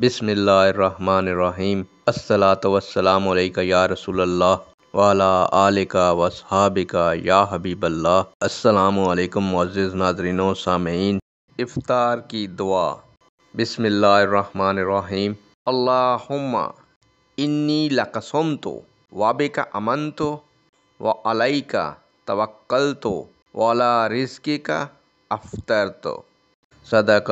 बिसमीम् अस्सलाम या रसूल वाला आलिका वसहाबिका या हबीबल्ला अस्सलाम मोज़ नाजरीन सामीन इफ़ार की दुआ बिसमीम अल्लाहुम्मा इन्नी लकसम तो वाबे का अमन तो व अलई का तवक्ल तो वाला रिस्क का अफ्तर तो सदक